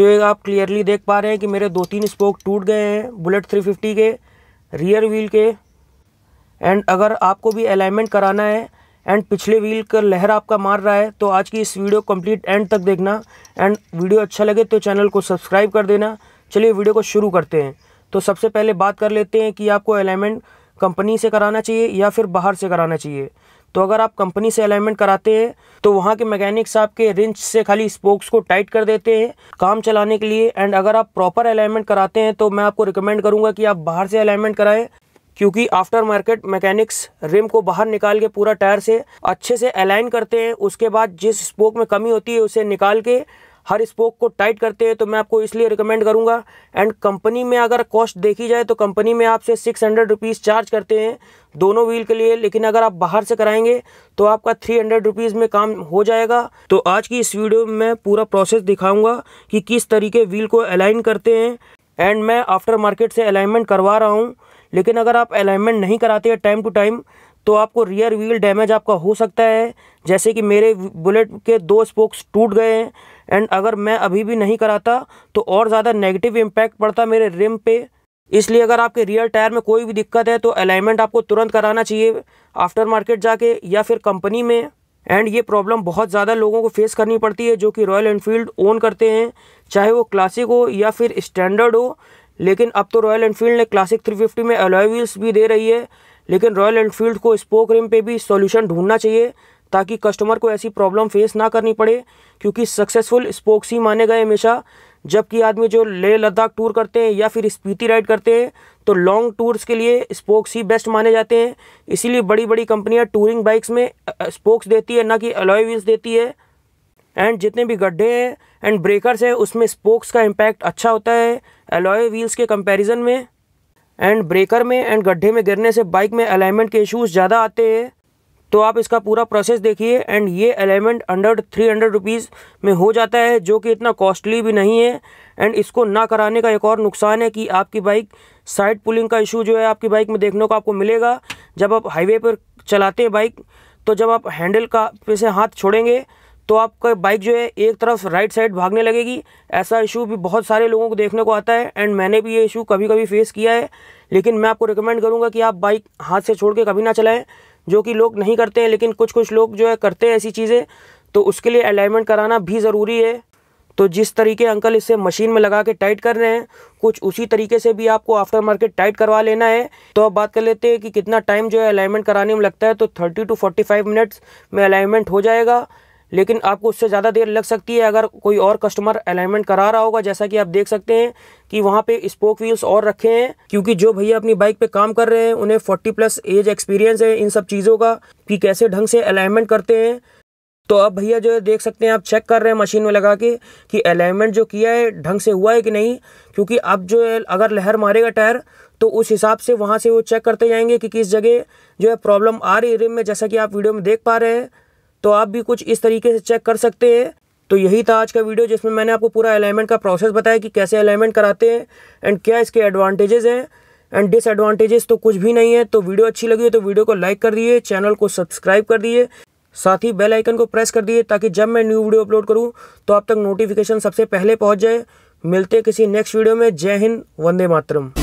तो ये आप क्लियरली देख पा रहे हैं कि मेरे दो तीन स्पोक टूट गए हैं बुलेट 350 के रियर व्हील के एंड अगर आपको भी अलाइनमेंट कराना है एंड पिछले व्हील का लहर आपका मार रहा है तो आज की इस वीडियो कंप्लीट एंड तक देखना एंड वीडियो अच्छा लगे तो चैनल को सब्सक्राइब कर देना चलिए वीडियो को शुरू करते हैं तो सबसे पहले बात कर लेते हैं कि आपको अलाइनमेंट कंपनी से कराना चाहिए या फिर बाहर से कराना चाहिए तो अगर आप कंपनी से अलाइनमेंट कराते हैं तो वहाँ के मैकेनिक्स आपके रिंच से खाली स्पोक्स को टाइट कर देते हैं काम चलाने के लिए एंड अगर आप प्रॉपर अलाइनमेंट कराते हैं तो मैं आपको रिकमेंड करूँगा कि आप बाहर से अलाइनमेंट कराएं क्योंकि आफ्टर मार्केट मैकेनिक्स रिम को बाहर निकाल के पूरा टायर से अच्छे से अलाइन करते हैं उसके बाद जिस स्पोक में कमी होती है उसे निकाल के हर स्पोक को टाइट करते हैं तो मैं आपको इसलिए रिकमेंड करूँगा एंड कंपनी में अगर कॉस्ट देखी जाए तो कंपनी में आपसे सिक्स हंड्रेड रुपीज़ चार्ज करते हैं दोनों व्हील के लिए लेकिन अगर आप बाहर से कराएंगे तो आपका थ्री हंड्रेड रुपीज़ में काम हो जाएगा तो आज की इस वीडियो में मैं पूरा प्रोसेस दिखाऊँगा कि किस तरीके व्हील को अलाइन करते हैं एंड मैं आफ्टर मार्केट से अलाइनमेंट करवा रहा हूँ लेकिन अगर आप अलाइनमेंट नहीं कराते हैं टाइम टू टाइम तो आपको रियर व्हील डैमेज आपका हो सकता है जैसे कि मेरे बुलेट के दो स्पोक्स टूट गए हैं एंड अगर मैं अभी भी नहीं कराता तो और ज़्यादा नेगेटिव इम्पैक्ट पड़ता मेरे रिम पे इसलिए अगर आपके रियर टायर में कोई भी दिक्कत है तो अलाइनमेंट आपको तुरंत कराना चाहिए आफ्टर मार्केट जाके या फिर कंपनी में एंड ये प्रॉब्लम बहुत ज़्यादा लोगों को फेस करनी पड़ती है जो कि रॉयल एनफील्ड ओन करते हैं चाहे वो क्लासिक हो या फिर स्टैंडर्ड हो लेकिन अब तो रॉयल एनफील्ड ने क्लासिक 350 में अलॉय व्हील्स भी दे रही है लेकिन रॉयल एनफील्ड को स्पोक रिम पे भी सॉल्यूशन ढूंढना चाहिए ताकि कस्टमर को ऐसी प्रॉब्लम फेस ना करनी पड़े क्योंकि सक्सेसफुल स्पोक्स ही माने गए हमेशा जबकि आदमी जो लेह लद्दाख टूर करते हैं या फिर स्पीति राइड करते हैं तो लॉन्ग टूर्स के लिए स्पोक्स ही बेस्ट माने जाते हैं इसीलिए बड़ी बड़ी कंपनियां टूरिंग बाइक्स में स्पोक्स देती है ना कि अलॉय व्हील्स देती है एंड जितने भी गड्ढे हैं एंड ब्रेकर्स हैं उसमें स्पोक्स का इम्पैक्ट अच्छा होता है अलॉय व्हील्स के कंपेरिजन में एंड ब्रेकर में एंड गड्ढे में गिरने से बाइक में अलाइनमेंट के इशूज़ ज़्यादा आते हैं तो आप इसका पूरा प्रोसेस देखिए एंड ये element under three hundred rupees में हो जाता है जो कि इतना कॉस्टली भी नहीं है एंड इसको ना कराने का एक और नुकसान है कि आपकी बाइक साइड पुलिंग का इशू जो है आपकी बाइक में देखने को आपको मिलेगा जब आप हाईवे पर चलाते हैं बाइक तो जब आप हैंडल का पे से हाथ छोड़ेंगे तो आपका बाइक जो है एक तरफ राइट साइड भागने लगेगी ऐसा इशू भी बहुत सारे लोगों को देखने को आता है एंड मैंने भी ये इशू कभी कभी फेस किया है लेकिन मैं आपको रिकमेंड करूँगा कि आप बाइक हाथ से छोड़ के कभी ना चलाएं जो कि लोग नहीं करते हैं लेकिन कुछ कुछ लोग जो है करते हैं ऐसी चीज़ें तो उसके लिए अलाइनमेंट कराना भी ज़रूरी है तो जिस तरीके अंकल इसे मशीन में लगा के टाइट कर रहे हैं कुछ उसी तरीके से भी आपको आफ्टर मार्केट टाइट करवा लेना है तो अब बात कर लेते हैं कि कितना टाइम जो है अलाइनमेंट कराने में लगता है तो 30 टू 45 मिनट्स में अलाइनमेंट हो जाएगा लेकिन आपको उससे ज़्यादा देर लग सकती है अगर कोई और कस्टमर अलाइनमेंट करा रहा होगा जैसा कि आप देख सकते हैं कि वहाँ पे स्पोक व्हील्स और रखे हैं क्योंकि जो भैया अपनी बाइक पे काम कर रहे हैं उन्हें 40 प्लस एज एक्सपीरियंस है इन सब चीज़ों का कि कैसे ढंग से अलाइनमेंट करते हैं तो अब भैया जो है देख सकते हैं आप चेक कर रहे हैं मशीन में लगा के कि अलाइनमेंट जो किया है ढंग से हुआ है कि नहीं क्योंकि अब जो है अगर लहर मारेगा टायर तो उस हिसाब से वहाँ से वो चेक करते जाएंगे कि किस जगह जो है प्रॉब्लम आ रही है रिम में जैसा कि आप वीडियो में देख पा रहे हैं तो आप भी कुछ इस तरीके से चेक कर सकते हैं तो यही था आज का वीडियो जिसमें मैंने आपको पूरा अलाइनमेंट का प्रोसेस बताया कि कैसे अलाइनमेंट कराते हैं एंड क्या इसके एडवांटेजेस हैं एंड डिसएडवांटेजेस तो कुछ भी नहीं है तो वीडियो अच्छी लगी हो तो वीडियो को लाइक कर दिए चैनल को सब्सक्राइब कर दिए साथ ही बेल आइकन को प्रेस कर दिए ताकि जब मैं न्यू वीडियो अपलोड करूँ तो आप तक नोटिफिकेशन सबसे पहले पहुँच जाए मिलते किसी नेक्स्ट वीडियो में जय हिंद वंदे मातरम